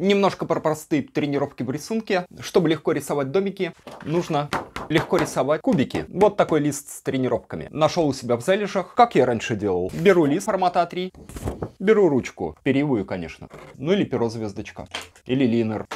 Немножко про простые тренировки в рисунке. Чтобы легко рисовать домики, нужно легко рисовать кубики. Вот такой лист с тренировками. Нашел у себя в залежах, как я раньше делал. Беру лист формата А3, беру ручку, перьевую, конечно, ну или перо-звездочка, или линер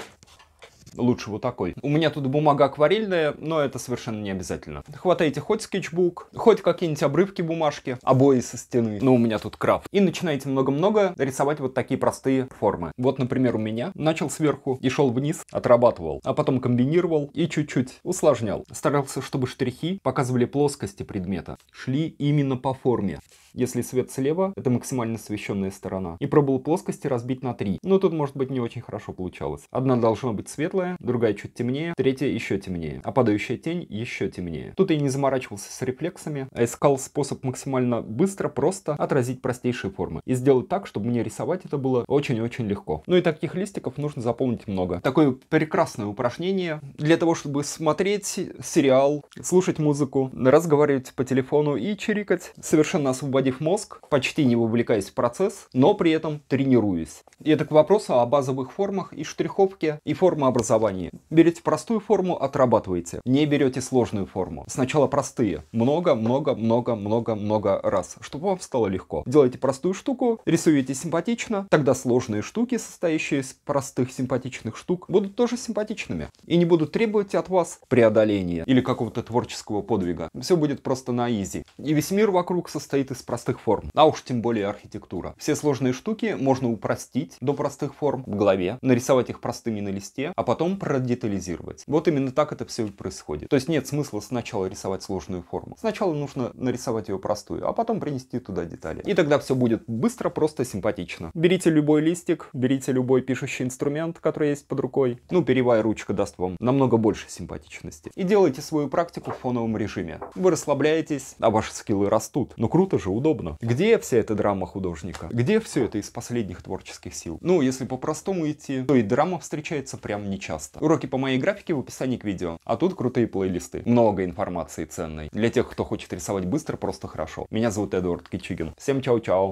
лучше вот такой. У меня тут бумага акварельная, но это совершенно не обязательно. Хватайте хоть скетчбук, хоть какие-нибудь обрывки бумажки, обои со стены, но у меня тут крафт. И начинаете много-много рисовать вот такие простые формы. Вот, например, у меня начал сверху и шел вниз, отрабатывал, а потом комбинировал и чуть-чуть усложнял. Старался, чтобы штрихи показывали плоскости предмета, шли именно по форме. Если свет слева, это максимально освещенная сторона. И пробовал плоскости разбить на три. Но тут, может быть, не очень хорошо получалось. Одна должна быть светлая, светлая, другая чуть темнее, третья еще темнее, а падающая тень еще темнее. Тут я не заморачивался с рефлексами, а искал способ максимально быстро просто отразить простейшие формы и сделать так, чтобы мне рисовать это было очень-очень легко. Ну и таких листиков нужно запомнить много. Такое прекрасное упражнение для того, чтобы смотреть сериал, слушать музыку, разговаривать по телефону и чирикать, совершенно освободив мозг, почти не вовлекаясь в процесс, но при этом тренируясь. И это к вопросу о базовых формах и штриховке и формообразовании голосовании. Берете простую форму, отрабатываете. Не берете сложную форму. Сначала простые. Много, много, много, много, много раз. Чтобы вам стало легко. Делайте простую штуку, рисуете симпатично. Тогда сложные штуки, состоящие из простых симпатичных штук, будут тоже симпатичными. И не будут требовать от вас преодоления или какого-то творческого подвига. Все будет просто на изи. И весь мир вокруг состоит из простых форм. А уж тем более архитектура. Все сложные штуки можно упростить до простых форм в голове, нарисовать их простыми на листе, а потом потом продетализировать. Вот именно так это все и происходит. То есть нет смысла сначала рисовать сложную форму. Сначала нужно нарисовать ее простую, а потом принести туда детали. И тогда все будет быстро, просто симпатично. Берите любой листик, берите любой пишущий инструмент, который есть под рукой. Ну, перевая ручка даст вам намного больше симпатичности. И делайте свою практику в фоновом режиме. Вы расслабляетесь, а ваши скиллы растут. Но ну, круто же, удобно. Где вся эта драма художника? Где все это из последних творческих сил? Ну, если по-простому идти, то и драма встречается прям нечасто часто. Уроки по моей графике в описании к видео, а тут крутые плейлисты. Много информации ценной. Для тех, кто хочет рисовать быстро, просто хорошо. Меня зовут Эдуард Кичигин. Всем чао-чао.